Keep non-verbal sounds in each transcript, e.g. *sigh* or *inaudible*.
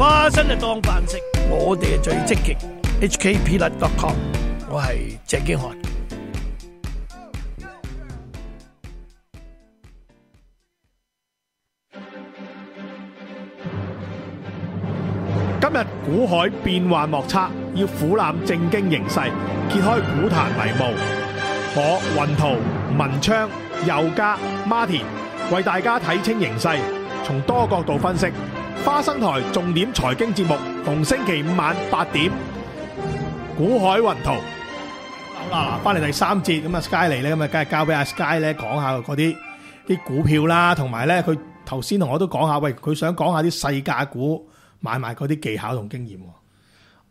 花生就当饭食，我哋系最积极。HKP 律 dotcom，我系郑健汉。今日股海变幻莫测，要俯览正经形势，揭开股坛迷雾。我云图、文昌、尤家、Martin 为大家睇清形势，从多角度分析。花生台重点财经节目，逢星期五晚八点。古海云图，好啦，翻嚟第三节咁啊，sky 嚟咧咁啊，梗系交俾阿 sky 咧讲下嗰啲啲股票啦，同埋咧佢头先同我都讲下，喂，佢想讲下啲细价股买埋嗰啲技巧同经验。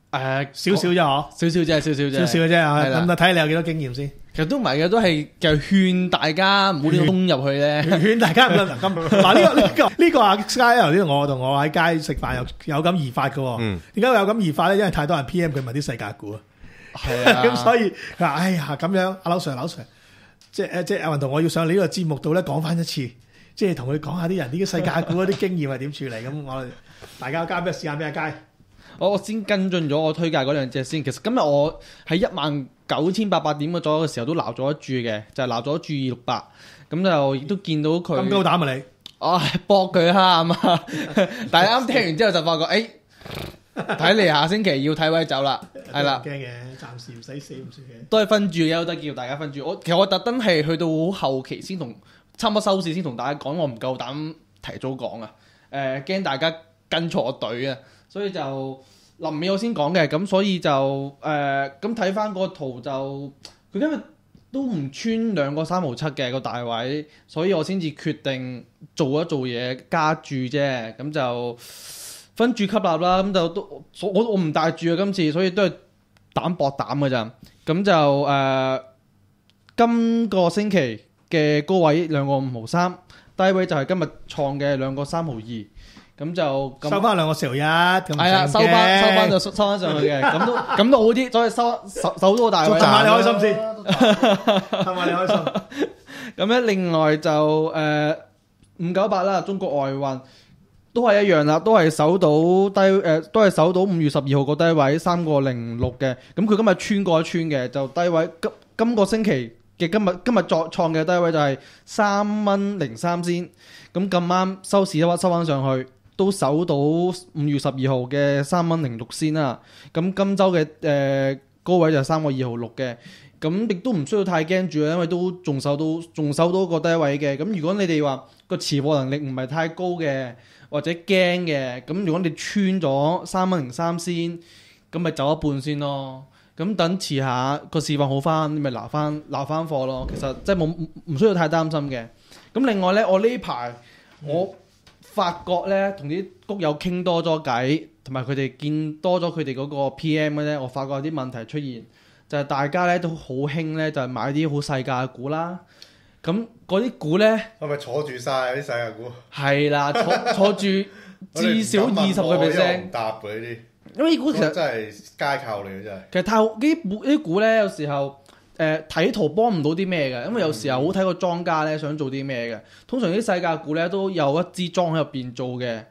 诶，少少啫嗬，少少啫，少少啫，少少啫。咁就睇下你有几多经验先。其实都唔系嘅，都系就劝大家唔好呢个冲入去咧，*laughs* 劝大家唔好 *laughs* 嗱呢个呢个呢个阿 Sky 呢度，我同我喺街食饭又有咁易发嘅。嗯，点解有咁易发咧？因为太多人 P M 佢咪啲世界股啊。系啊，*laughs* 咁所以嗱，哎呀咁样，阿刘 Sir，刘 Sir，即系即系阿云同我要上你呢个节目度咧，讲翻一次，即系同佢讲下啲人啲世界股嗰啲经验系点处理。咁我大家交咩时间俾阿佳？我我先跟进咗我推介嗰两只先。其实今日我喺一万。九千八百點嘅左嘅時候都鬧咗一注嘅，就係鬧咗一注二六百，咁就都見到佢咁夠膽啊你？哦，搏博佢嚇嘛？*laughs* 但家啱聽完之後就發覺，哎，睇嚟下星期要睇位走啦，係啦。驚嘅，暫時唔使死唔出嘅，都係分嘅，有得叫大家分住。我其實我特登係去到好後期先同，差唔多收市先同大家講，我唔夠膽提早講啊，誒驚大家跟錯隊啊，所以就。林尾我先講嘅，咁所以就誒咁睇翻個圖就佢今日都唔穿兩個三毫七嘅個大位，所以我先至決定做一做嘢加注啫，咁就分注吸納啦。咁就都我我唔大注啊，今次所以都係膽薄膽嘅咋，咁就誒今個星期嘅高位兩個五毫三，低位就係今日創嘅兩個三毫二。咁就收翻两个兆一，系啦，收翻收翻就收翻上去嘅，*laughs* 咁都咁都好啲，再收收收多大位你开心先，收 *laughs* 赚你开心。咁咧，另外就诶五九八啦，中国外运都系一样啦，都系守到低诶，都系守到五月十二号个低位三个零六嘅。咁佢今日穿过一穿嘅，就低位今今个星期嘅今日今日作创嘅低位就系三蚊零三先。咁咁啱收市一收翻上去。都守到五月十二号嘅三蚊零六先啦，咁今周嘅诶高位就三个二号六嘅，咁亦都唔需要太惊住，因为都仲守到仲守到个低位嘅。咁如果你哋话个持货能力唔系太高嘅，或者惊嘅，咁如果你穿咗三蚊零三先，咁咪走一半先咯。咁等迟下个市况好翻，你咪拿翻拿翻货咯。其实真系冇唔需要太担心嘅。咁另外咧，我呢排我。發覺咧，同啲谷友傾多咗偈，同埋佢哋見多咗佢哋嗰個 PM 咧，我發覺有啲問題出現，就係大家咧都好興咧，就係買啲好細價股啦。咁嗰啲股咧，係咪坐住晒？啲細價股？係啦，坐 *laughs* 坐住至少二十個 percent。因為啲股其實真係街購嚟嘅，真係。其實太啲股啲股咧，有時候。誒睇圖幫唔到啲咩嘅，因為有時候好睇個莊家咧想做啲咩嘅。通常啲世界股咧都有一支莊喺入邊做嘅，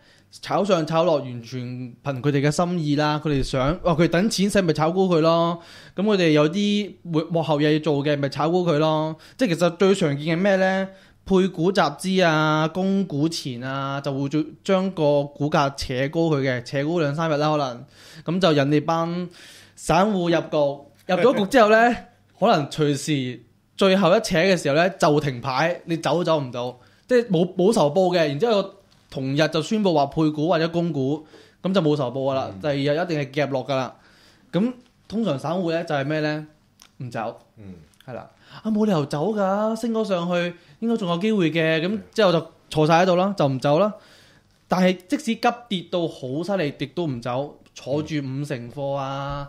炒上炒落完全憑佢哋嘅心意啦。佢哋想，哦佢等錢使咪炒高佢咯。咁佢哋有啲幕幕後嘢要做嘅，咪炒高佢咯。即係其實最常見嘅咩咧？配股集資啊，供股前啊，就會將個股價扯高佢嘅，扯高兩三日啦。可能咁就引哋班散户入局，入咗局之後咧。可能隨時最後一扯嘅時候呢就停牌，你走都走唔到，即係冇冇仇報嘅。然之後同日就宣佈話配股或者供股，咁就冇仇報噶啦。第二日一定係夾落噶啦。咁通常散户呢就係咩呢唔走，係啦，啊冇理由走噶，升咗上去應該仲有機會嘅。咁之後就坐晒喺度啦，就唔走啦。但係即使急跌到好犀利，跌都唔走，坐住五成貨啊！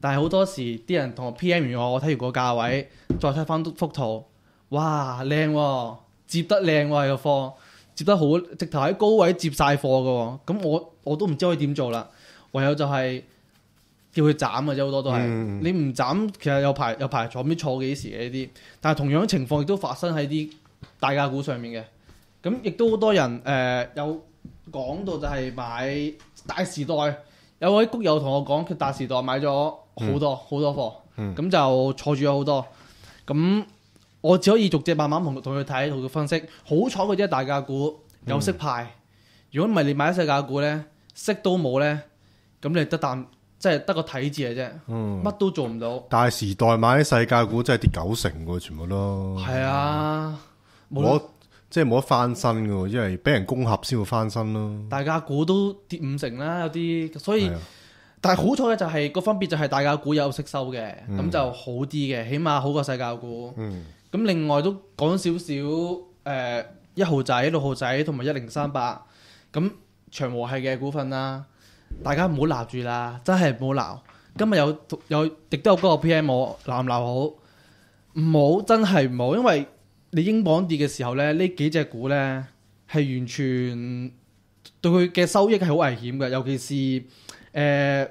但系好多时啲人同我 PM 完我，我睇完个价位，再睇翻幅图，哇靓，接得靓位個货，接得好，直头喺高位接晒货嘅，咁我我都唔知可以点做啦，唯有就系叫佢斩嘅啫，好多都系，你唔斩，其实有排有排坐咩坐几时嘅呢啲？但系同样情况亦都发生喺啲大价股上面嘅，咁亦都好多人诶有讲到就系买大时代，有位谷友同我讲佢大时代买咗。好多好多货，咁就坐住咗好多。咁我只可以逐只慢慢同同佢睇，同佢分析。好彩佢啲系大价股，有息派。如果唔系你买啲细价股咧，息都冇咧，咁你得啖即系得个睇字嘅啫，乜都做唔到。但系时代买啲细价股真系跌九成，全部都系啊！冇即系冇得翻身噶，因为俾人攻合先会翻身咯。大价股都跌五成啦，有啲所以。但系好彩嘅就系个分别就系大家股有息收嘅，咁就好啲嘅，起码好过细教股。咁另外都讲少少，诶，一号仔、六号仔同埋一零三八，咁長和系嘅股份啦，大家唔好鬧住啦，真系唔好闹。今日有有亦都有嗰个 P M 我闹唔闹好，唔好真系唔好，因为你英镑跌嘅时候咧，呢几只股咧系完全对佢嘅收益系好危险嘅，尤其是诶。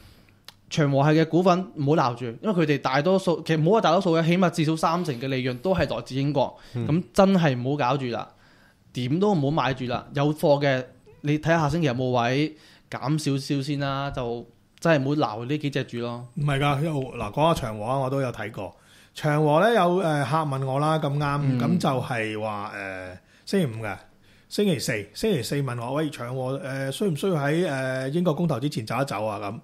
長和系嘅股份唔好闹住，因为佢哋大多数，其实唔好话大多数嘅，起码至少三成嘅利润都系来自英国，咁真系唔好搞住啦，点都唔好买住啦。有货嘅，你睇下下星期有冇位减少少先啦，就真系唔好闹呢几只住咯。唔系噶，因嗱，讲下長和啊，我都有睇过長和咧，有诶客问我啦，咁啱咁就系话诶星期五嘅星期四，星期四问我喂長和诶需唔需要喺诶英国公投之前走一走啊咁。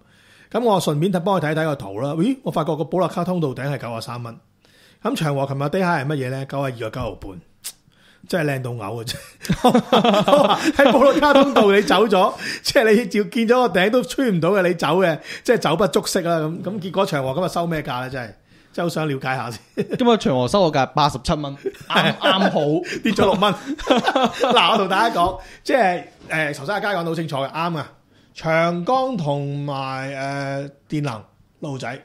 咁我順便睇幫佢睇睇個圖啦。咦，我發覺個保樂卡通道頂係九啊三蚊。咁長和琴日低下係乜嘢咧？九啊二個九毫半，真係靚到嘔啊！啫，*laughs* 喺保樂卡通道，你走咗，即係你照見咗個頂都吹唔到嘅，你走嘅，即係走不足色啦。咁咁結果長和今日收咩價咧？真係真係好想了解下先。今日長和收個價八十七蚊，啱 *laughs* 啱好跌咗六蚊。嗱，我同大家講，即係诶，頭先阿佳講到清楚嘅，啱啊。長江同埋誒電能路仔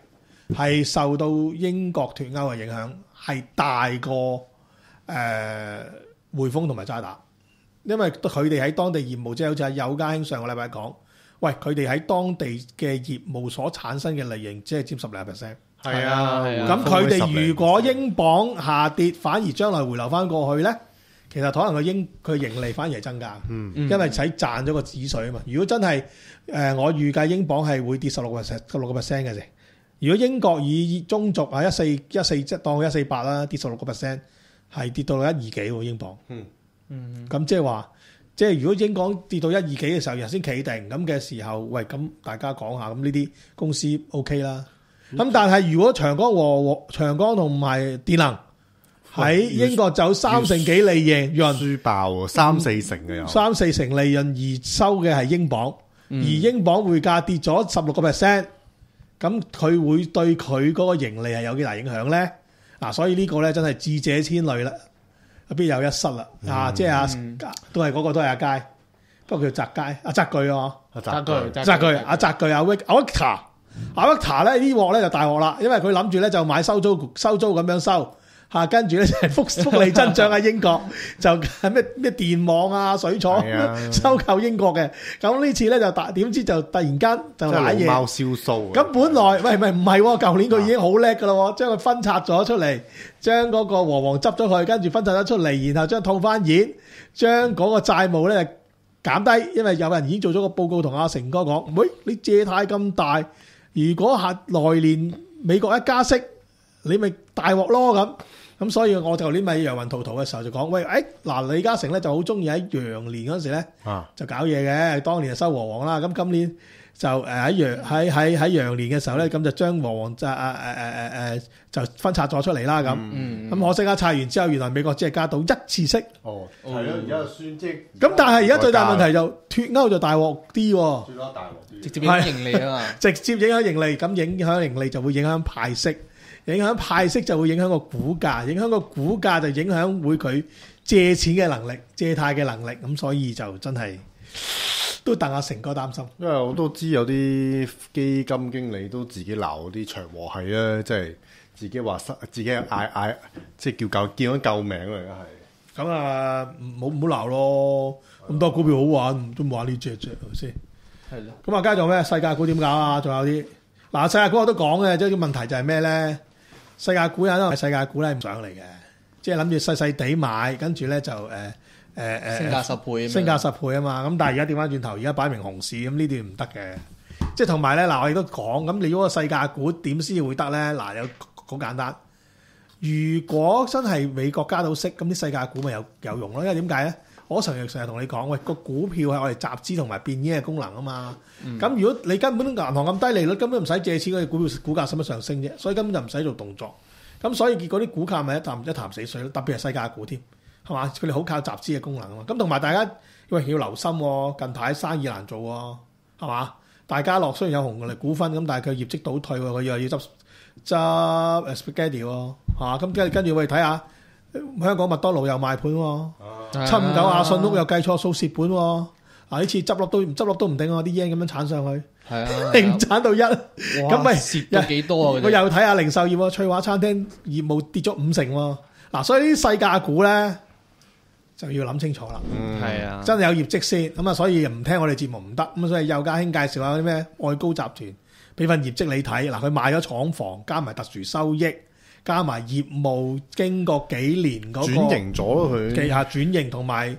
係受到英國脱歐嘅影響，係大過誒匯豐同埋渣打，因為佢哋喺當地業務即係好似阿有家兄上個禮拜講，喂佢哋喺當地嘅業務所產生嘅利潤，即係佔十零 percent。係啊，咁佢哋如果英鎊下跌，反而將來回流翻過去咧？其實可能佢英佢盈利反而係增加，因為使賺咗個止水啊嘛。如果真係誒，我預計英鎊係會跌十六個十六個 percent 嘅啫。如果英國以中俗啊一四一四即當一四八啦，跌十六個 percent 係跌到一二幾英鎊。嗯嗯，咁即係話，即係如果英鎊跌到一二幾嘅時候，又先企定咁嘅時候，喂，咁大家講下咁呢啲公司 OK 啦。咁但係如果長江和長江同埋電能。喺英國走三成幾利潤，輸爆三四成嘅又三四成利潤，而收嘅系英鎊，而英鎊匯價跌咗十六個 percent，咁佢會對佢嗰個盈利係有幾大影響咧？嗱，所以呢個咧真係智者千慮啦，必有一失啦。啊，即系阿都系嗰個都系阿佳，不過叫澤佳阿澤巨哦，澤巨扎巨阿澤巨阿 w i c t 阿 w 阿 v i c k a 咧呢鑊咧就大鑊啦，因為佢諗住咧就買收租收租咁樣收。吓，跟住咧，*laughs* 福福利增長啊，英國就 *laughs* 咩咩電網啊、水廠 *laughs* 收購英國嘅。咁呢次咧就大，點知就突然間就攋嘢。咁本來喂，唔係唔係，舊年佢已經好叻噶啦，將佢分拆咗出嚟，將嗰個和黃執咗佢，跟住分拆咗出嚟，然後將套翻演，將嗰個債務咧減低，因為有人已經做咗個報告同阿成哥講，喂，你借貸咁大，如果下來年美國一加息，你咪大鑊咯咁。咁所以，我頭年咪陽雲圖圖嘅時候就講，喂，哎，嗱，李嘉誠咧就好中意喺羊年嗰陣時咧，就搞嘢嘅。當年就收和王啦，咁今年就誒喺羊喺喺喺羊年嘅時候咧，咁就將和王就誒誒誒誒就分拆咗出嚟啦。咁，咁可惜啊，拆完之後，原來美國只係加到一次息。哦，係咯，而家算即係。咁但係而家最大問題就脱歐就大鑊啲喎。大鑊啲，直接影響盈利啊嘛，*laughs* 直接影響盈利，咁影響盈利就會影響派息。影响派息就会影响个股价，影响个股价就影响会佢借钱嘅能力、借贷嘅能力，咁所以就真系都等阿成哥担心。因为我都知有啲基金经理都自己闹啲長和系咧，即系自己话失，自己嗌嗌，即系叫救叫紧救命啊！而家系咁啊，唔好唔好闹咯，咁多股票好玩，都冇意玩呢只只先。系咯。咁啊，家仲咩？世界股点搞啊？仲有啲？嗱，世界股我都講嘅，即係問題就係咩咧？世界股啊，世界股咧唔上嚟嘅，即係諗住細細地買，跟住咧就誒誒誒升價十倍，升價十倍啊嘛。咁但係而家調翻轉頭，而家擺明熊市，咁呢段唔得嘅。即係同埋咧，嗱我亦都講咁，你嗰個世界股點先會得咧？嗱，有好簡單，如果真係美國加到息，咁啲世界股咪有有用咯？因為點解咧？我成日成日同你講，喂個股票係我哋集資同埋變現嘅功能啊嘛。咁如果你根本銀行咁低利率，根本唔使借錢，個股票股價使乜上升啫？所以根本就唔使做動作。咁所以結果啲股價咪一彈一潭死水咯。特別係世界股添，係嘛？佢哋好靠集資嘅功能啊嘛。咁同埋大家，喂要留心喎。近排生意難做喎，係嘛？大家樂雖然有紅嚟股份，咁但係佢業績倒退喎，佢又要執執 spaghetti 喎，咁跟跟住我哋睇下。香港麦当劳又卖盘，七五九阿信屋又计错数蚀本，啊呢次执笠都执笠都唔定啊！啲烟咁样铲上去，系啊，零 *laughs* 铲到一，咁咪蚀几多啊？我又睇下零售业，翠华餐厅业务跌咗五成，嗱，所以啲世界股咧就要谂清楚啦。系啊，真系有业绩先，咁啊，所以唔听我哋节目唔得。咁所以又家兴介绍下啲咩爱高集团，俾份业绩你睇。嗱，佢卖咗厂房，加埋特殊收益。加埋業務經過幾年嗰個轉型咗佢，旗下轉型同埋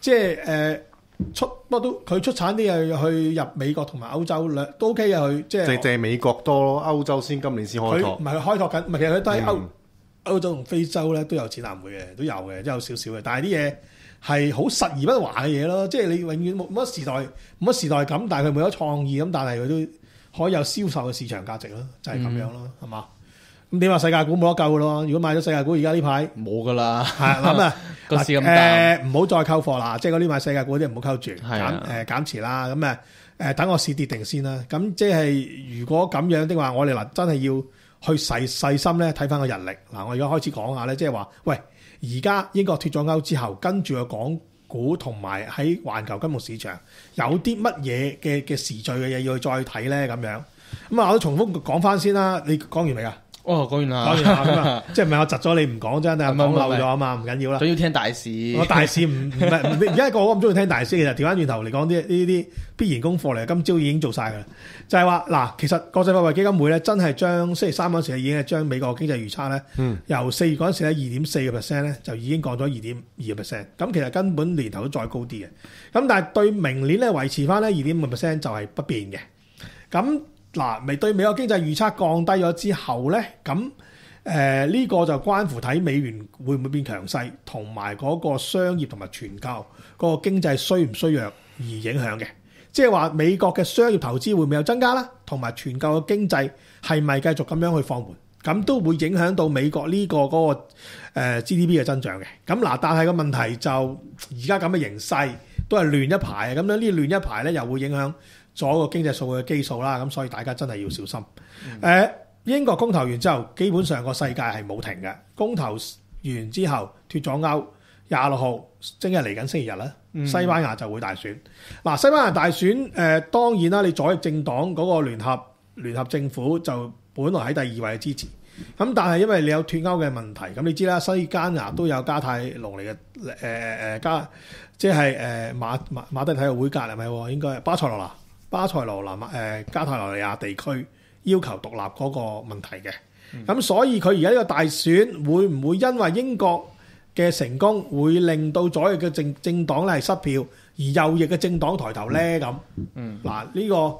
即係誒出不過都佢出產啲嘢去入美國同埋歐洲兩都 OK 啊去即係借借美國多咯，歐洲先今年先開拓，唔係開拓緊，唔係其實佢都喺歐歐洲同非洲咧都有展覽會嘅，都有嘅，都有少少嘅。但係啲嘢係好實而不華嘅嘢咯，即係你永遠冇乜時代冇乜時代感，但係佢冇咗創意咁，但係佢都可以有銷售嘅市場價值咯，就係咁樣咯，係嘛？咁点啊？世界股冇得救咯！如果买咗世界股，而家呢排冇噶啦，系咁啊 *laughs* 个市咁淡，诶唔好再购货啦！即系嗰啲买世界股啲唔好购住，减诶减持啦。咁啊诶等我市跌定先啦。咁即系如果咁样的话，我哋嗱真系要去细细心咧睇翻个人力嗱。我而家开始讲下咧，即系话喂，而家英国脱咗欧之后，跟住个港股同埋喺环球金融市场有啲乜嘢嘅嘅时序嘅嘢要去再睇咧？咁样咁啊！我重复讲翻先啦，你讲完未啊？哦，講完啦，講完啦，咁啊，*laughs* 即係唔系我窒咗你唔講真系講漏咗啊嘛，唔緊要啦。都要聽大事。我大事唔唔係，而家個我唔中意聽大事。其實调翻轉頭嚟講啲呢啲必然功課嚟，今朝已經做晒噶啦。就係話嗱，其實國際货幣基金會咧，真係將星期三嗰时時已經係將美國經濟預測咧，由四月嗰时時咧二點四個 percent 咧，就已經降咗二點二個 percent。咁其實根本年頭都再高啲嘅。咁但係對明年咧維持翻咧二點五 percent 就係不变嘅。咁嗱，未對美國經濟預測降低咗之後咧，咁誒呢個就關乎睇美元會唔會變強勢，同埋嗰個商業同埋全球嗰個經濟衰唔衰弱而影響嘅。即係話美國嘅商業投資會唔會有增加啦？同埋全球嘅經濟係咪繼續咁樣去放緩？咁都會影響到美國呢個嗰個 GDP 嘅增長嘅。咁嗱，但係個問題就而家咁嘅形勢都係亂一排啊！咁樣呢亂一排咧，又會影響。咗個經濟數嘅基數啦，咁所以大家真係要小心。誒，英國公投完之後，基本上個世界係冇停嘅。公投完之後脱咗歐，廿六號，即係嚟緊星期日啦。西班牙就會大選。嗱，西班牙大選誒，當然啦，你左翼政黨嗰個聯合聯合政府就本來喺第二位嘅支持。咁但係因為你有脱歐嘅問題，咁你知啦，西班牙都有加泰隆嚟嘅诶诶加，即係誒馬马德體育會隔系咪？應該巴塞羅那。巴塞罗那誒加泰罗尼亚地區要求獨立嗰個問題嘅，咁所以佢而家呢個大選會唔會因為英國嘅成功，會令到左翼嘅政政黨咧係失票，而右翼嘅政黨抬頭咧咁？嗱，呢個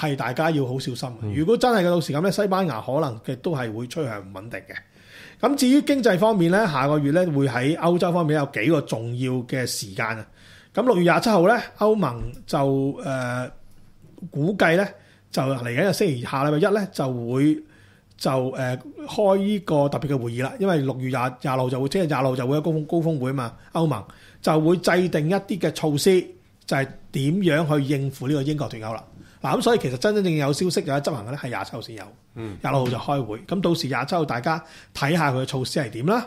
係大家要好小心。如果真係到時咁咧，西班牙可能嘅都係會趨向唔穩定嘅。咁至於經濟方面咧，下個月咧會喺歐洲方面有幾個重要嘅時間啊！咁六月廿七號咧，歐盟就誒。估計咧就嚟緊嘅星期下禮拜一咧就會就誒開呢個特別嘅會議啦，因為六月廿廿六就會即系廿六就會有高峰高峰會啊嘛，歐盟就會制定一啲嘅措施，就係點樣去應付呢個英國脱歐啦。嗱咁所以其實真真正有消息有執行嘅咧，係廿七號先有。嗯，廿六號就開會，咁到時廿七號大家睇下佢嘅措施係點啦。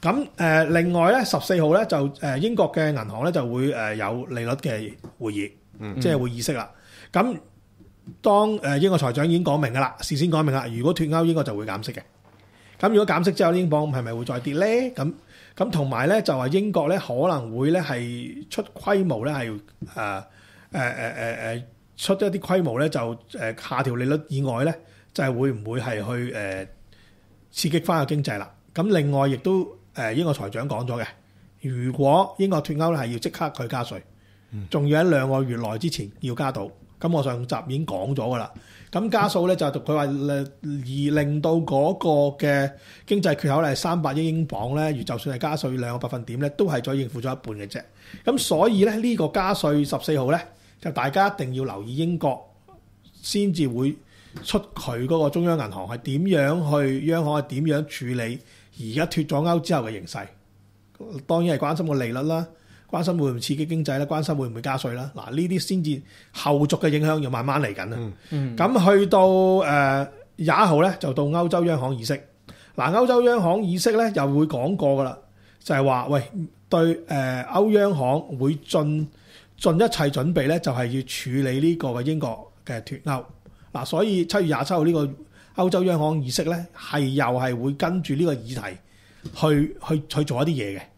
咁誒另外咧十四號咧就誒英國嘅銀行咧就會誒有利率嘅會議，嗯，即係會議式啦。咁，當誒英國財長已經講明噶啦，事先講明啦。如果脱歐，英國就會減息嘅。咁如果減息之後，英鎊系咪會再跌咧？咁咁同埋咧，就話英國咧可能會咧係出規模咧係誒誒誒誒誒出一啲規模咧就誒下調利率以外咧，就係會唔會係去誒刺激翻個經濟啦？咁另外亦都誒英國財長講咗嘅，如果英國脱歐咧，係要即刻去加税，仲要喺兩個月內之前要加到。咁我上集已經講咗噶啦，咁加稅咧就讀佢話，而令到嗰個嘅經濟缺口咧係三百億英磅咧，而就算係加稅兩個百分點咧，都係再應付咗一半嘅啫。咁所以咧呢個加稅十四號咧，就大家一定要留意英國先至會出佢嗰個中央銀行係點樣去央行係點樣處理而家脱咗歐之後嘅形勢，當然係關心個利率啦。关心会唔刺激经济咧？关心会唔会加税啦。嗱，呢啲先至後續嘅影響要慢慢嚟緊啦。咁去到誒廿號咧，就到歐洲央行議息。嗱，歐洲央行議息咧又會講過噶啦，就係話喂，對誒歐央行會盡盡一切準備咧，就係要處理呢個嘅英國嘅脱歐。嗱，所以七月廿七號呢個歐洲央行議息咧，係又係會跟住呢個議題去去去做一啲嘢嘅。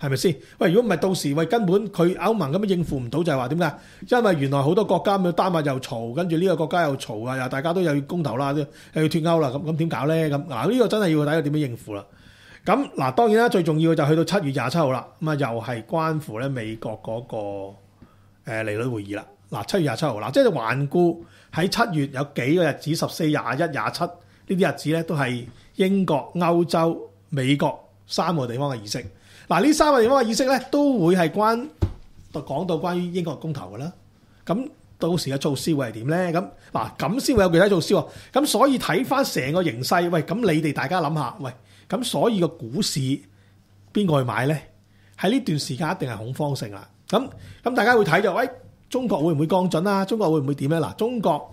系咪先？喂，如果唔系，到时喂根本佢歐盟咁樣應付唔到，就係話點解？因為原來好多國家咁丹麥又嘈，跟住呢個國家又嘈啊，又大家都有要公投啦，都要脱歐啦，咁咁點搞咧？咁嗱，呢個真係要睇下點樣應付啦。咁嗱，當然啦，最重要嘅就去到七月廿七號啦，咁啊又係關乎咧美國嗰個誒利率會議啦。嗱，七月廿七號嗱，即係環顧喺七月有幾個日子，十四、廿一、廿七呢啲日子咧，都係英國、歐洲、美國三個地方嘅儀式。嗱，呢三個嘅意識咧，都會係關講到關於英國公投嘅啦。咁到時嘅措施會係點咧？咁嗱，咁先會有具體措施喎。咁所以睇翻成個形勢，喂，咁你哋大家諗下，喂，咁所以個股市邊個去買咧？喺呢段時間一定係恐慌性啦。咁咁大家會睇就，喂，中國會唔會降準啊？中國會唔會點咧？嗱，中國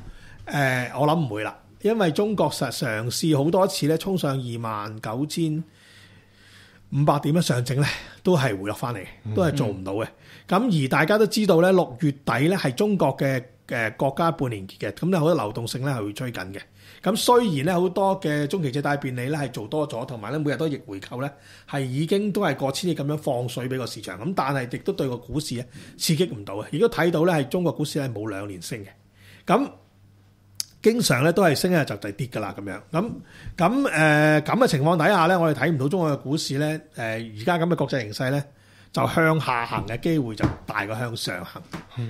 誒，我諗唔會啦，因為中國實嘗試好多次咧，衝上二萬九千。五百點一上整咧，都係回落翻嚟，都係做唔到嘅。咁而大家都知道咧，六月底咧係中國嘅誒國家半年結嘅，咁咧好多流動性咧係會追緊嘅。咁雖然咧好多嘅中期借貸便利咧係做多咗，同埋咧每日都逆回購咧係已經都係過千億咁樣放水俾個市場，咁但係亦都對個股市咧刺激唔到啊！亦都睇到咧係中國股市咧冇兩年升嘅，咁。經常咧都係升一日就就跌噶啦咁樣，咁咁誒咁嘅情況底下咧，我哋睇唔到中國嘅股市咧誒而家咁嘅國際形勢咧，就向下行嘅機會就大過向上行，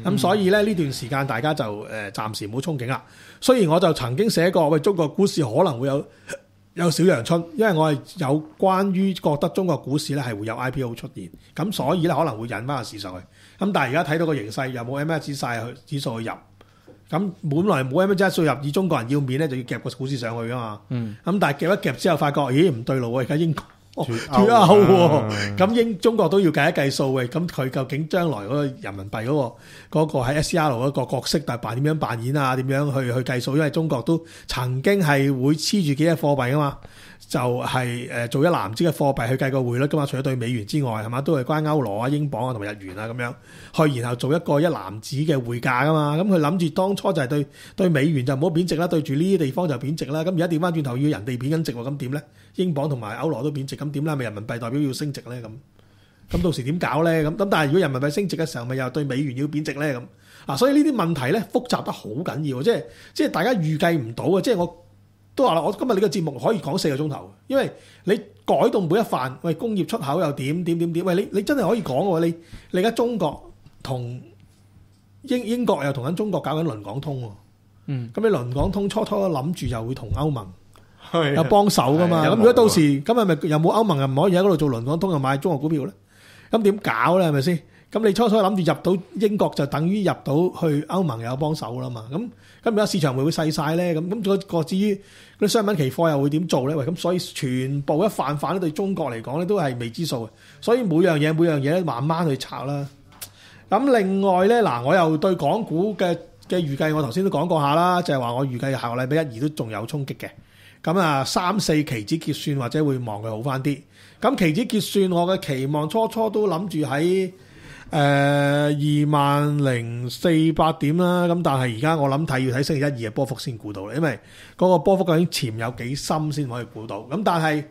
咁所以咧呢段時間大家就誒暫時冇憧憬啦。雖然我就曾經寫過，喂中國股市可能會有 *coughs* 有小陽春，因為我係有關於覺得中國股市咧係會有 IPO 出現，咁所以咧可能會引翻個市上去。咁但係而家睇到個形勢又冇 M S 指晒去指數去入。咁本來冇乜真系入，以中國人要面咧就要夾個股市上去啊嘛。咁但係夾一夾之後，發覺咦唔對路喎，而家英國。脱歐喎，咁英中國都要計一計數嘅，咁佢究竟將來嗰個人民幣嗰個嗰個喺 SCR 嗰個角色，但扮點樣扮演啊？點樣去去計數？因為中國都曾經係會黐住幾隻貨幣啊嘛，就係誒做一籃子嘅貨幣去計個匯率噶嘛。除咗對美元之外，係嘛都係關歐羅啊、英磅啊同埋日元啊咁樣去，然後做一個一籃子嘅匯價噶嘛。咁佢諗住當初就係對对美元就唔好貶值啦，對住呢啲地方就貶值啦。咁而家掉翻轉頭要人哋貶緊值喎，咁點咧？英镑同埋歐羅都貶值咁點解咪人民幣代表要升值咧咁？咁到時點搞咧？咁咁但係如果人民幣升值嘅時候，咪又對美元要貶值咧咁？啊，所以呢啲問題咧複雜得好緊要，即係即系大家預計唔到啊！即係我都話啦，我今日呢個節目可以講四個鐘頭，因為你改動每一範，喂工業出口又點點點點？喂你你真係可以講喎你你而家中國同英英國又同緊中國搞緊輪港通，嗯，咁你輪港通初初諗住又會同歐盟。*laughs* 有帮手噶嘛？咁如果到时咁系咪又冇欧盟又唔可以喺嗰度做伦港通又买中国股票咧？咁点搞咧？系咪先？咁你初初谂住入到英国就等于入到去欧盟有帮手啦嘛？咁咁而家市场会唔会细晒咧？咁咁个至于嗰啲商品期货又会点做咧？喂，咁所以全部一泛泛咧，对中国嚟讲咧都系未知数嘅。所以每样嘢每样嘢咧，慢慢去拆啦。咁另外咧嗱，我又对港股嘅嘅预计，我头先都讲过下啦，就系话我预计下个礼拜一二都仲有冲击嘅。咁啊，三四期指結算或者會望佢好翻啲。咁期指結算我嘅期望初初都諗住喺誒二萬零四百點啦。咁但係而家我諗睇要睇星期一二嘅波幅先估到，因為嗰個波幅究竟潛有幾深先可以估到。咁但係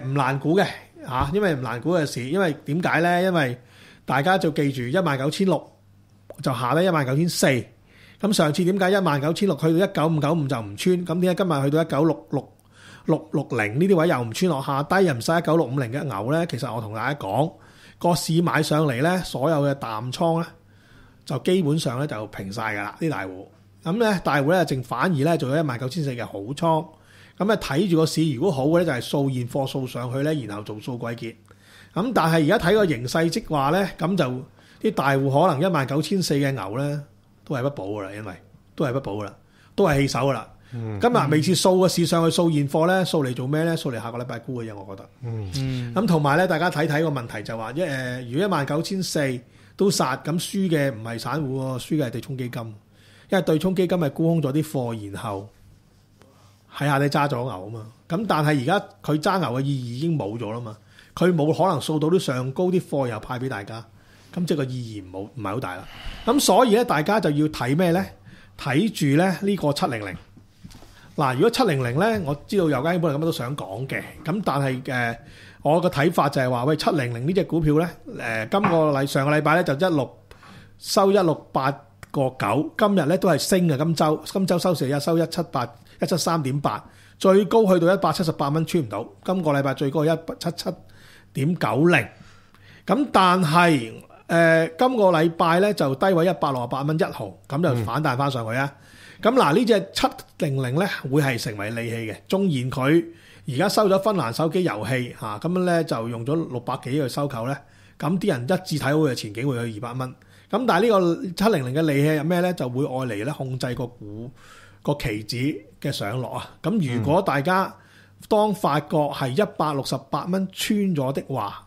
誒唔難估嘅嚇，因為唔難估嘅事，因為點解咧？因為大家就記住一萬九千六就下低一萬九千四。咁上次點解一萬九千六去到一九五九五就唔穿？咁點解今日去到一九六六六六零呢啲位又唔穿落下？低又唔使一九六五零嘅牛咧？其實我同大家講，個市買上嚟咧，所有嘅淡倉咧，就基本上咧就平晒㗎啦。啲大户咁咧，大户咧，正反而咧做咗一萬九千四嘅好倉。咁咧睇住個市，如果好嘅咧就係掃現貨掃上去咧，然後做掃鬼結。咁但係而家睇個形勢即話咧，咁就啲大户可能一萬九千四嘅牛咧。都係不保噶啦，因為都係不保啦，都係棄手噶啦。今日未似掃個市上去掃現貨咧，掃嚟做咩咧？掃嚟下個禮拜沽嘅啫，我覺得。嗯嗯。咁同埋咧，大家睇睇個問題就話一誒，如果一萬九千四都殺，咁輸嘅唔係散户，輸嘅係對沖基金，因為對沖基金係沽空咗啲貨，然後喺下跌揸咗牛啊嘛。咁但係而家佢揸牛嘅意義已經冇咗啦嘛，佢冇可能掃到啲上高啲貨又派俾大家。咁即係個意義唔好唔係好大啦。咁所以咧，大家就要睇咩咧？睇住咧呢個七零零。嗱，如果七零零咧，我知道有間本嚟咁都想講嘅。咁但係誒，我個睇法就係話，喂，七零零呢只股票咧，誒，今個禮上個禮拜咧就一六收一六八個九，今日咧都係升嘅。今週今週收成一收一七八一七三點八，最高去到一百七十八蚊穿唔到。今個禮拜最高一七七點九零。咁但係，誒，今個禮拜咧就低位一百六十八蚊一毫，咁就反彈翻上去啊！咁嗱，呢只七零零咧會係成為利器嘅，縱然佢而家收咗芬蘭手機遊戲嚇，咁樣咧就用咗六百幾去收購咧，咁啲人一致睇好嘅前景會去二百蚊。咁但係呢個七零零嘅利器係咩咧？就會愛嚟咧控制個股個期指嘅上落啊！咁如果大家當發覺係一百六十八蚊穿咗的話，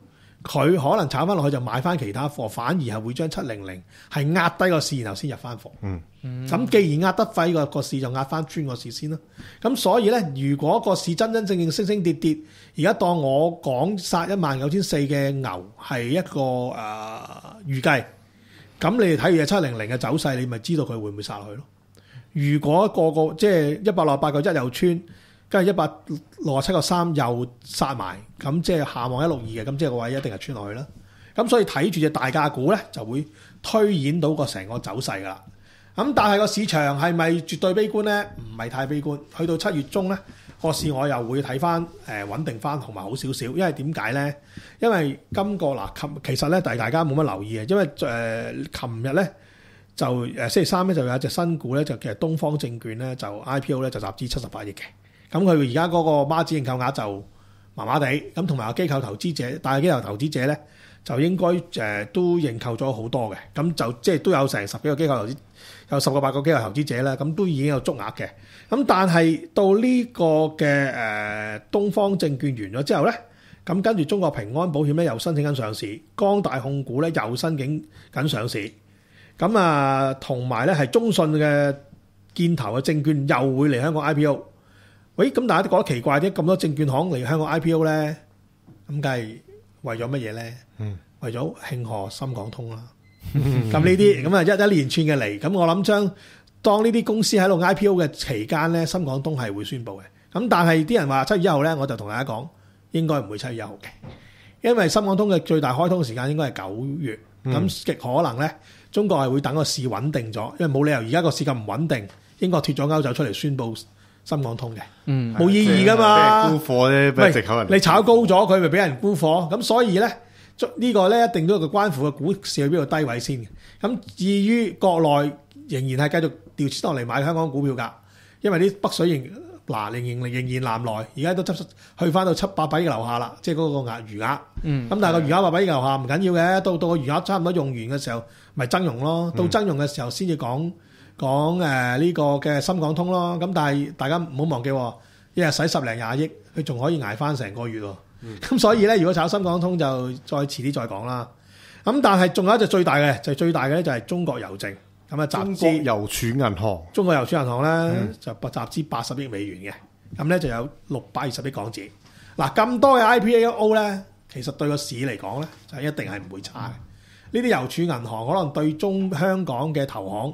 佢可能炒翻落去就買翻其他貨，反而係會將七零零係壓低個市，然後先入翻貨。嗯，咁既然壓得快，個個市就壓翻穿個市先啦。咁所以咧，如果個市真真正正升升跌跌，而家當我講殺一萬九千四嘅牛係一個誒預計，咁你睇住七零零嘅走勢，你咪知道佢會唔會殺落去咯？如果個個即係一百六八個一又穿。跟住一百六十七個三又殺埋，咁即係下望一六二嘅，咁即係個位一定係穿落去啦。咁所以睇住只大價股咧，就會推演到個成個走勢噶啦。咁但係個市場係咪絕對悲觀咧？唔係太悲觀。去到七月中咧，個市我又會睇翻誒穩定翻同埋好少少。因為點解咧？因為今個嗱，琴其實咧，但大家冇乜留意嘅，因為誒，琴日咧就誒星期三咧就有一隻新股咧，就其實東方證券咧就 IPO 咧就集資七十八億嘅。咁佢而家嗰個孖指認購額就麻麻地，咁同埋個機構投資者，但機構投資者咧就應該誒都認購咗好多嘅，咁就即係都有成十幾個機構投資，有十個八個機構投資者啦，咁都已經有足額嘅。咁但係到呢個嘅誒東方證券完咗之後咧，咁跟住中國平安保險咧又申請緊上市，光大控股咧又申請緊上市，咁啊同埋咧係中信嘅建投嘅證券又會嚟香港 IPO。喂，咁大家都覺得奇怪啲，咁多證券行嚟香港 IPO 咧，咁梗係為咗乜嘢咧？嗯，為咗慶賀深港通啦。咁呢啲，咁啊一一連串嘅嚟。咁我諗將當呢啲公司喺度 IPO 嘅期間咧，深港通係會宣布嘅。咁但係啲人話七月一號咧，我就同大家講，應該唔會七月一號嘅，因為深港通嘅最大開通時間應該係九月。咁極可能咧，中國係會等個市穩定咗，因為冇理由而家個市咁唔穩定，英國脱咗歐走出嚟宣布。深港通嘅，冇意義噶嘛？沽貨咧，唔係你炒高咗，佢咪俾人沽貨？咁所以咧，呢個咧一定都係關乎個股市去邊度低位先嘅。咁至於國內仍然係繼續調錢落嚟買香港股票㗎，因為啲北水仍嗱仍然仍然南來，而家都執去翻到七八百億樓下啦，即係嗰個額餘額。咁但係個餘額八百億樓下唔緊要嘅，到到個餘額差唔多用完嘅時候，咪增容咯。到增容嘅時候先至講。講誒呢個嘅深港通咯，咁但係大家唔好忘記，一日使十零廿億，佢仲可以挨翻成個月喎。咁所以咧，如果炒深港通就再遲啲再講啦。咁但係仲有一隻最大嘅，就係最大嘅咧，就係中國郵政咁啊，集資郵儲銀行，中國郵儲銀行咧就集資八十億美元嘅，咁咧就有六百二十億港紙。嗱咁多嘅 I P A O 咧，其實對個市嚟講咧，就一定係唔會差嘅。呢啲郵儲銀行可能對中香港嘅投行。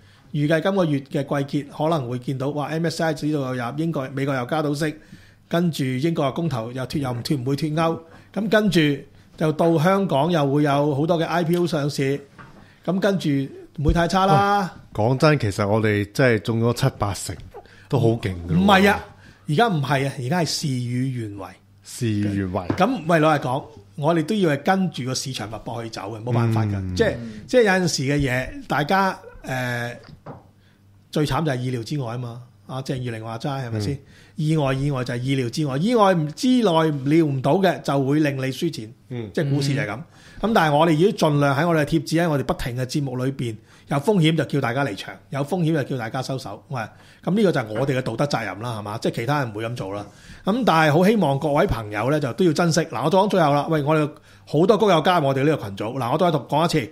預計今個月嘅季結可能會見到，話 MSCI 指數又入，英國、美國又加到息，跟住英國公投又脱又唔脱，唔會脱歐。咁跟住就到香港又會有好多嘅 IPO 上市，咁跟住唔會太差啦。講真，其實我哋真係中咗七八成都好勁唔係啊，而家唔係啊，而家係事與願違。事與願違。咁唔係攞嚟講，我哋都要係跟住個市場脈搏去走嘅，冇辦法㗎。即係即係有陣時嘅嘢，大家。诶，最惨就系意料之外啊嘛，啊郑月玲话斋系咪先？意外意外就系意料之外，意外唔之内料唔到嘅，就会令你輸展。嗯，即系股市就系咁。咁但系我哋要尽量喺我哋嘅贴子，喺我哋不停嘅节目里边，有风险就叫大家离场，有风险就叫大家收手。喂，咁呢个就系我哋嘅道德责任啦，系嘛？即系其他人唔会咁做啦。咁但系好希望各位朋友咧，就都要珍惜。嗱，我再最后啦。喂，我哋好多高友加入我哋呢个群组。嗱，我再度讲一次。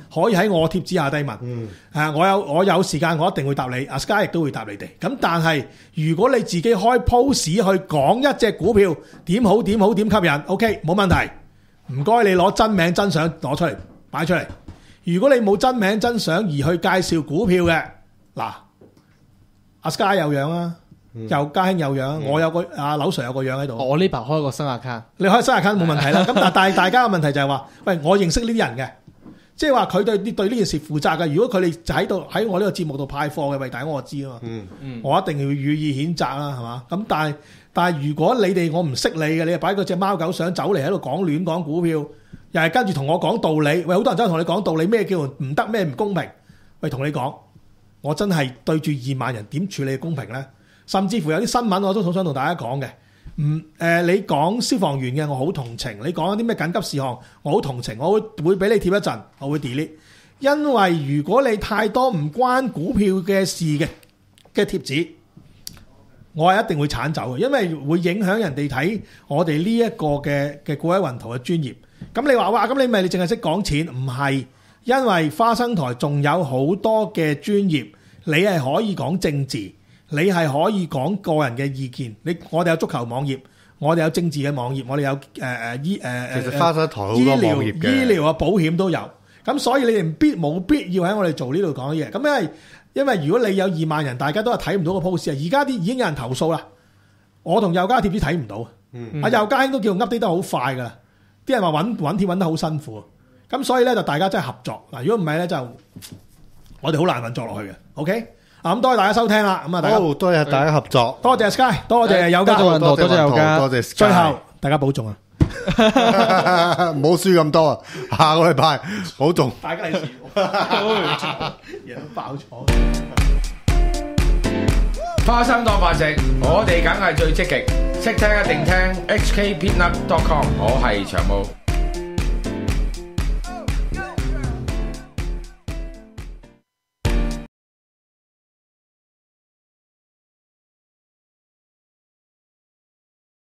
可以喺我貼子下底問，啊，我有我有時間，我一定會答你。阿 Sky 亦都會答你哋。咁但係如果你自己開 post 去講一隻股票點好點好點吸引，OK 冇問題。唔該你攞真名真相攞出嚟擺出嚟。如果你冇真名真相而去介紹股票嘅，嗱，阿 Sky 有樣啊，又家兴有樣。我有個阿柳 Sir 有個樣喺度。我呢排開個新 account，你開新 account 冇問題啦。咁但係大大家嘅問題就係話，喂，我認識呢啲人嘅。即係話佢對呢件事負責㗎。如果佢哋就喺度喺我呢個節目度派貨嘅，喂，大家我知啊嘛，我一定要予以譴責啦，係嘛？咁但係但係如果你哋我唔識你嘅，你又擺嗰只貓狗想走嚟喺度講亂講股票，又係跟住同我講道理，喂，好多人真係同你講道理咩叫唔得咩唔公平，喂，同你講，我真係對住二萬人點處理公平咧？甚至乎有啲新聞我都好想同大家講嘅。你講消防員嘅，我好同情；你講啲咩緊急事項，我好同情。我會會俾你貼一陣，我會 delete，因為如果你太多唔關股票嘅事嘅嘅貼紙我係一定會鏟走嘅，因為會影響人哋睇我哋呢一個嘅嘅股海雲圖嘅專業。咁你話哇，咁你咪你淨係識講錢，唔係？因為花生台仲有好多嘅專業，你係可以講政治。你係可以講個人嘅意見，你我哋有足球網頁，我哋有政治嘅網頁，我哋有誒誒醫誒誒，其實花都台好多網頁嘅，醫療啊、保險都有，咁所以你哋唔必冇必要喺我哋做呢度講嘢，咁因為因为如果你有二萬人，大家都係睇唔到個 post 啊，而家啲已經有人投訴啦，我同右家貼都睇唔到，啊右家應該叫噏啲都好快噶啦，啲人話揾揾貼揾得好辛苦，咁所以咧就大家真係合作嗱，如果唔係咧就我哋好難運作落去嘅，OK？咁多谢大家收听啦，咁啊，多谢大家合作，多谢 Sky，多谢有家做云多谢有家，多谢。最后大家保重啊，*laughs* 唔好输咁多啊，*laughs* 下个礼拜保重，大家系笑，赢爆咗，花生多饭食，我哋梗系最积极，识听一定听 h k p i t u t c o m 我系长毛。